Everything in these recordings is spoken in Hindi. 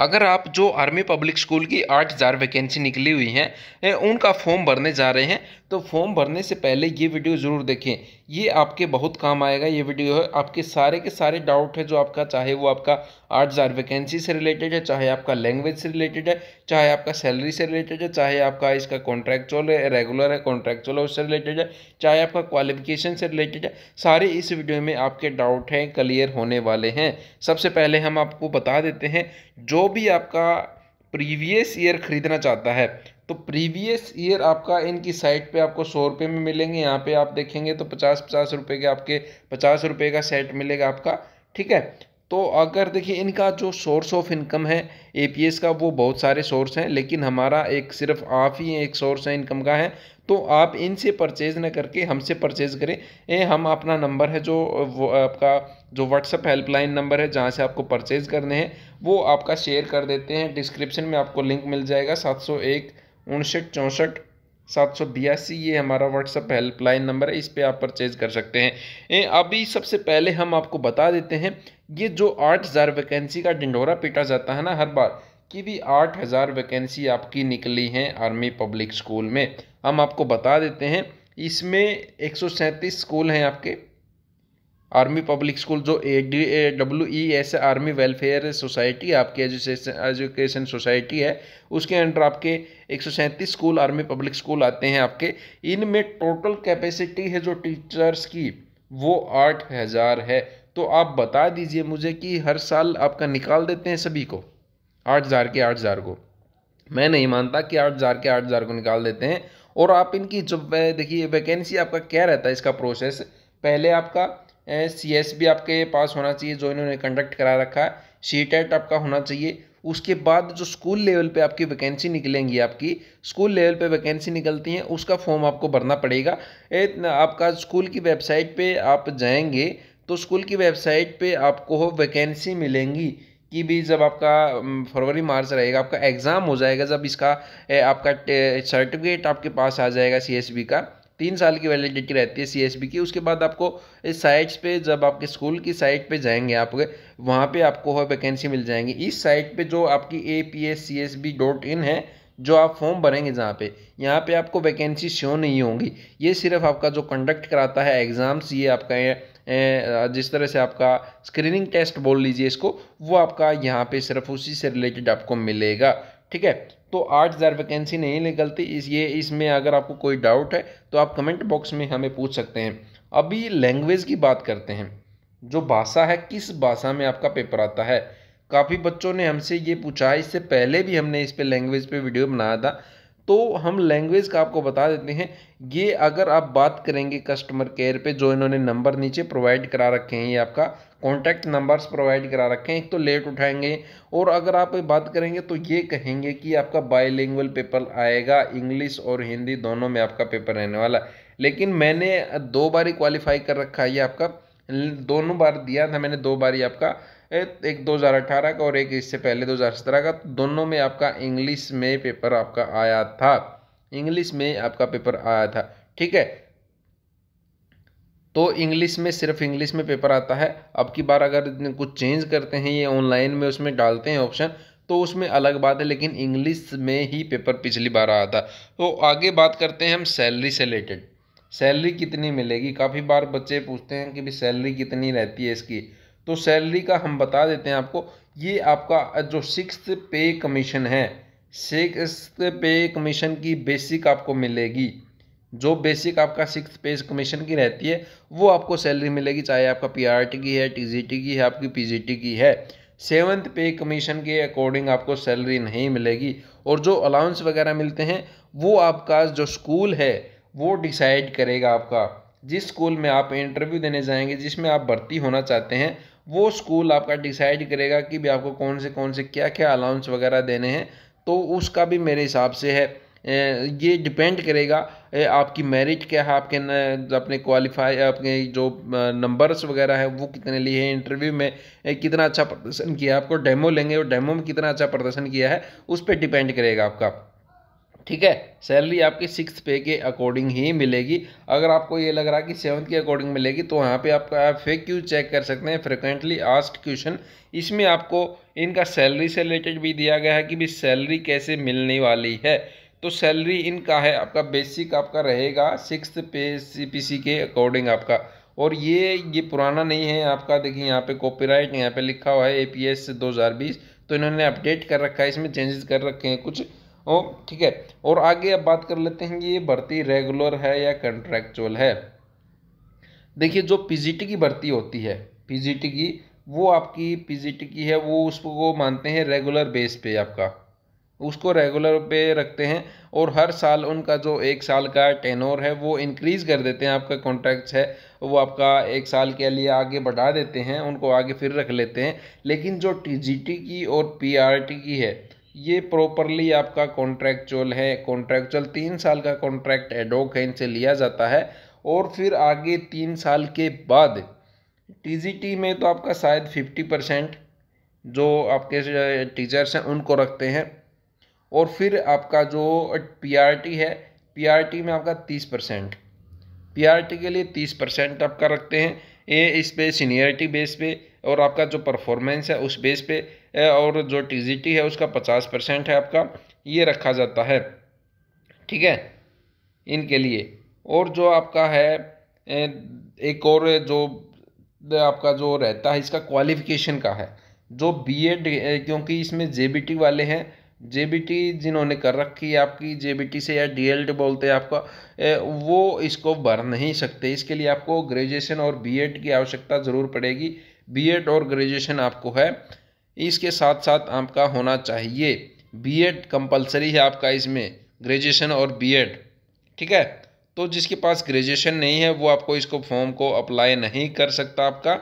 अगर आप जो आर्मी पब्लिक स्कूल की आठ हज़ार वैकेंसी निकली हुई हैं उनका फॉर्म भरने जा रहे हैं तो फॉर्म भरने से पहले ये वीडियो ज़रूर देखें ये आपके बहुत काम आएगा ये वीडियो है आपके सारे के सारे डाउट है जो आपका चाहे वो आपका आर्ट आर वैकेंसी से रिलेटेड है चाहे आपका लैंग्वेज से रिलेटेड है चाहे आपका सैलरी से रिलेटेड है चाहे आपका इसका कॉन्ट्रैक्चुअल है रेगुलर है कॉन्ट्रैक्चुअल है उससे रिलेटेड है चाहे आपका क्वालिफिकेशन से रिलेटेड है सारे इस वीडियो में आपके डाउट हैं क्लियर होने वाले हैं सबसे पहले हम आपको बता देते हैं जो भी आपका प्रीवियस ईयर ख़रीदना चाहता है तो प्रीवियस ईयर आपका इनकी साइट पे आपको सौ रुपये में मिलेंगे यहाँ पे आप देखेंगे तो पचास पचास रुपये के आपके पचास रुपये का सेट मिलेगा आपका ठीक है तो अगर देखिए इनका जो सोर्स ऑफ इनकम है ए का वो बहुत सारे सोर्स हैं लेकिन हमारा एक सिर्फ आप ही एक सोर्स है इनकम का है तो आप इनसे परचेज़ ना करके हमसे परचेज़ करें ए हम अपना नंबर है जो वो आपका जो व्हाट्सअप हेल्पलाइन नंबर है जहाँ से आपको परचेज़ करने हैं वो आपका शेयर कर देते हैं डिस्क्रिप्शन में आपको लिंक मिल जाएगा सात सौ एक उनसठ चौंसठ सात सौ बयासी ये हमारा व्हाट्सअप हेल्पलाइन नंबर है इस पर आप परचेज़ कर सकते हैं अभी सबसे पहले हम आपको बता देते हैं ये जो आठ हज़ार वैकेंसी का डिंडोरा पीटा जाता है ना हर बार कि भी आठ हज़ार वैकेंसी आपकी निकली हैं आर्मी पब्लिक स्कूल में हम आपको बता देते हैं इसमें एक सौ सैंतीस स्कूल हैं आपके आर्मी पब्लिक स्कूल जो A A D W E S army welfare society आपकी एजुकेशन एजुकेशन सोसाइटी है उसके अंडर आपके एक सौ सैंतीस स्कूल आर्मी पब्लिक स्कूल आते हैं आपके इनमें टोटल कैपेसिटी है जो टीचर्स की वो आठ हज़ार है तो आप बता दीजिए मुझे कि हर साल आपका निकाल देते हैं सभी को आठ हज़ार के आठ हज़ार को मैं नहीं मानता कि आठ हज़ार के आठ हज़ार को निकाल देते हैं और आप इनकी जब देखिए वैकेंसी आपका क्या रहता है इसका प्रोसेस पहले आपका सी एस भी आपके पास होना चाहिए जो इन्होंने कंडक्ट करा रखा है सी टेट आपका होना चाहिए उसके बाद जो स्कूल लेवल पे आपकी वैकेंसी निकलेंगी आपकी स्कूल लेवल पे वैकेंसी निकलती है उसका फॉर्म आपको भरना पड़ेगा आपका स्कूल की वेबसाइट पे आप जाएंगे तो स्कूल की वेबसाइट पे आपको वैकेंसी मिलेंगी कि भी जब आपका फरवरी मार्च रहेगा आपका एग्ज़ाम हो जाएगा जब इसका आपका सर्टिफिकेट आपके पास आ जाएगा सी का तीन साल की वैलिडिटी रहती है सी की उसके बाद आपको इस साइट्स पे जब आपके स्कूल की साइट पे जाएंगे आप वहाँ पे आपको वह वैकेंसी मिल जाएंगी इस साइट पे जो आपकी A P S C S B dot in है जो आप फॉर्म भरेंगे जहाँ पे यहाँ पे आपको वैकेंसी शो नहीं होंगी ये सिर्फ आपका जो कंडक्ट कराता है एग्ज़ाम्स ये आपका ये, जिस तरह से आपका स्क्रीनिंग टेस्ट बोल लीजिए इसको वो आपका यहाँ पे सिर्फ उसी से रिलेटेड आपको मिलेगा ठीक है तो आठ हज़ार वैकेंसी नहीं निकलती इस ये इसमें अगर आपको कोई डाउट है तो आप कमेंट बॉक्स में हमें पूछ सकते हैं अभी लैंग्वेज की बात करते हैं जो भाषा है किस भाषा में आपका पेपर आता है काफ़ी बच्चों ने हमसे ये पूछा है इससे पहले भी हमने इस पर लैंग्वेज पे वीडियो बनाया था तो हम लैंग्वेज का आपको बता देते हैं ये अगर आप बात करेंगे कस्टमर केयर पे जो इन्होंने नंबर नीचे प्रोवाइड करा रखे हैं ये आपका कॉन्टैक्ट नंबर्स प्रोवाइड करा रखे हैं एक तो लेट उठाएंगे और अगर आप बात करेंगे तो ये कहेंगे कि आपका बाईलिंगुअल पेपर आएगा इंग्लिश और हिंदी दोनों में आपका पेपर रहने वाला लेकिन मैंने दो बारी क्वालिफाई कर रखा है ये आपका दोनों बार दिया था मैंने दो बार ही आपका एक 2018 का और एक इससे पहले 2017 का तो दोनों में आपका इंग्लिश में पेपर आपका आया था इंग्लिश में आपका पेपर आया था ठीक है तो इंग्लिश में सिर्फ इंग्लिश में पेपर आता है अब की बार अगर कुछ चेंज करते हैं ये ऑनलाइन में उसमें डालते हैं ऑप्शन तो उसमें अलग बात है लेकिन इंग्लिश में ही पेपर पिछली बार आया था तो आगे बात करते हैं हम सैलरी से रिलेटेड सैलरी कितनी मिलेगी काफ़ी बार बच्चे पूछते हैं कि भी सैलरी कितनी रहती है इसकी तो सैलरी का हम बता देते हैं आपको ये आपका जो सिक्स पे कमीशन है सिक्स पे कमीशन की बेसिक आपको मिलेगी जो बेसिक आपका सिक्स पे कमीशन की रहती है वो आपको सैलरी मिलेगी चाहे आपका टी की है टी की है आपकी टी की है सेवन्थ पे कमीशन के अकॉर्डिंग आपको सैलरी नहीं मिलेगी और जो अलाउंस वगैरह मिलते हैं वो आपका जो स्कूल है वो डिसाइड करेगा आपका जिस स्कूल में आप इंटरव्यू देने जाएंगे जिसमें आप भर्ती होना चाहते हैं वो स्कूल आपका डिसाइड करेगा कि भी आपको कौन से कौन से क्या क्या अलाउंस वगैरह देने हैं तो उसका भी मेरे हिसाब से है ये डिपेंड करेगा आपकी मेरिट क्या है आपके न, अपने क्वालिफाई आपके जो नंबर्स वगैरह है वो कितने लिए हैं इंटरव्यू में कितना अच्छा प्रदर्शन किया है आपको डेमो लेंगे और डेमो में कितना अच्छा प्रदर्शन किया है उस पर डिपेंड करेगा आपका ठीक है सैलरी आपकी सिक्स पे के अकॉर्डिंग ही मिलेगी अगर आपको ये लग रहा है कि सेवन्थ के अकॉर्डिंग मिलेगी तो यहाँ पे आपका आप फेक क्यू चेक कर सकते हैं फ्रिक्वेंटली आस्ट क्वेश्चन इसमें आपको इनका सैलरी से रिलेटेड भी दिया गया है कि भी सैलरी कैसे मिलने वाली है तो सैलरी इनका है आपका बेसिक आपका रहेगा सिक्स पे सी के अकॉर्डिंग आपका और ये ये पुराना नहीं है आपका देखिए यहाँ पे राइट यहाँ पर लिखा हुआ है ए पी एस दो हज़ार बीस तो इन्होंने अपडेट कर रखा है इसमें चेंजेस कर रखे हैं कुछ ओ ठीक है और आगे अब बात कर लेते हैं ये भर्ती रेगुलर है या कंट्रैक्चुअल है देखिए जो पीजीटी की भर्ती होती है पीजीटी की वो आपकी पीजीटी की है वो उसको मानते हैं रेगुलर बेस पे आपका उसको रेगुलर पे रखते हैं और हर साल उनका जो एक साल का टेनोर है वो इंक्रीज़ कर देते हैं आपका कॉन्ट्रैक्ट है वो आपका एक साल के लिए आगे बढ़ा देते हैं उनको आगे फिर रख लेते हैं लेकिन जो टी की और पी की है ये प्रॉपरली आपका कॉन्ट्रैक्चुअल है कॉन्ट्रैक्चुअल तीन साल का कॉन्ट्रैक्ट एडोक है इनसे लिया जाता है और फिर आगे तीन साल के बाद टीजीटी में तो आपका शायद फिफ्टी परसेंट जो आपके टीचर्स हैं उनको रखते हैं और फिर आपका जो पीआरटी है पीआरटी में आपका तीस परसेंट पी के लिए तीस परसेंट आपका रखते हैं ए इस पे सीनियरिटी बेस पे और आपका जो परफॉर्मेंस है उस बेस पे और जो टी है उसका पचास परसेंट है आपका ये रखा जाता है ठीक है इनके लिए और जो आपका है एक और जो आपका जो रहता है इसका क्वालिफिकेशन का है जो बीएड क्योंकि इसमें जेबीटी वाले हैं जेबीटी जिन्होंने कर रखी है आपकी जेबीटी से या डीएलड बोलते हैं आपका वो इसको भर नहीं सकते इसके लिए आपको ग्रेजुएशन और बीएड की आवश्यकता ज़रूर पड़ेगी बीएड और ग्रेजुएशन आपको है इसके साथ साथ आपका होना चाहिए बीएड कंपलसरी है आपका इसमें ग्रेजुएशन और बीएड ठीक है तो जिसके पास ग्रेजुएशन नहीं है वो आपको इसको फॉर्म को अप्लाई नहीं कर सकता आपका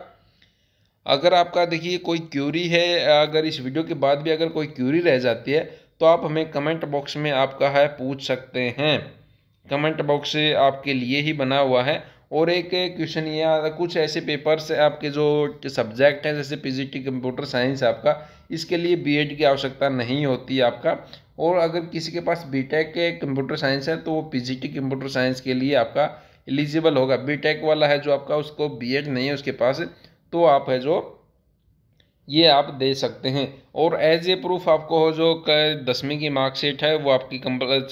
अगर आपका देखिए कोई क्यूरी है अगर इस वीडियो के बाद भी अगर कोई क्यूरी रह जाती है तो आप हमें कमेंट बॉक्स में आपका है पूछ सकते हैं कमेंट बॉक्स आपके लिए ही बना हुआ है और एक क्वेश्चन या कुछ ऐसे पेपर्स आपके जो सब्जेक्ट हैं जैसे पीजीटी कंप्यूटर साइंस आपका इसके लिए बीएड की आवश्यकता नहीं होती आपका और अगर किसी के पास बीटेक के कंप्यूटर साइंस है तो वो पीजीटी कंप्यूटर साइंस के लिए आपका एलिजिबल होगा बीटेक वाला है जो आपका उसको बीएड नहीं है उसके पास तो आप है जो ये आप दे सकते हैं और एज ए प्रूफ आपको हो जो दसवीं की मार्कशीट है वो आपकी कंपल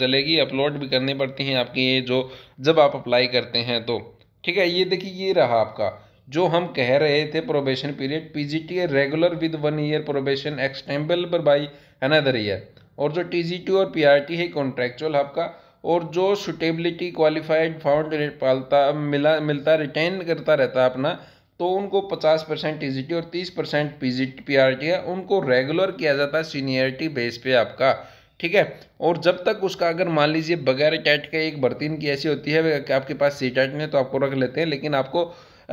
चलेगी अपलोड भी करनी पड़ती हैं आपकी ये जो जब आप अप्लाई करते हैं तो ठीक है ये देखिए ये रहा आपका जो हम कह रहे थे probation period PGT regular with one year probation extendable by another year और जो टीजीटी और पीआरटी है कॉन्ट्रेक्चुअल आपका और जो सुटेबिलिटी क्वालिफाइड फाउंड पालता मिला मिलता रिटेन करता रहता अपना तो उनको 50 परसेंट टी और 30 percent P P R T है उनको रेगुलर किया जाता है सीनियरिटी बेस पे आपका ठीक है और जब तक उसका अगर मान लीजिए बगैर टैट के एक बर्तीन की ऐसी होती है कि आपके पास सी टैट में तो आपको रख लेते हैं लेकिन आपको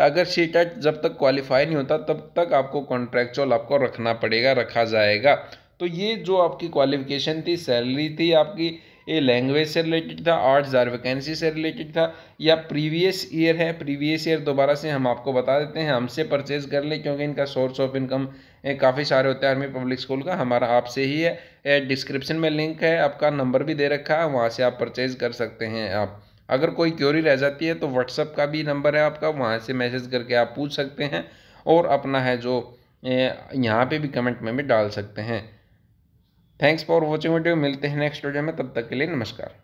अगर सी टैट जब तक क्वालिफाई नहीं होता तब तक आपको कॉन्ट्रेक्चुअल आपको रखना पड़ेगा रखा जाएगा तो ये जो आपकी क्वालिफिकेशन थी सैलरी थी आपकी ये लैंग्वेज से रिलेटेड था आठ हज़ार वैकेंसी से रिलेटेड था या प्रीवियस ईयर है प्रीवियस ईयर दोबारा से हम आपको बता देते हैं हमसे परचेज कर ले क्योंकि इनका सोर्स ऑफ इनकम काफ़ी सारे होते हैं आर्मी पब्लिक स्कूल का हमारा आपसे ही है डिस्क्रिप्शन में लिंक है आपका नंबर भी दे रखा है वहाँ से आप परचेज कर सकते हैं आप अगर कोई क्योरी रह जाती है तो व्हाट्सअप का भी नंबर है आपका वहाँ से मैसेज करके आप पूछ सकते हैं और अपना है जो यहाँ पे भी कमेंट में भी डाल सकते हैं थैंक्स फॉर वॉचिंग वीडियो मिलते हैं नेक्स्ट वीडियो में तब तक के लिए नमस्कार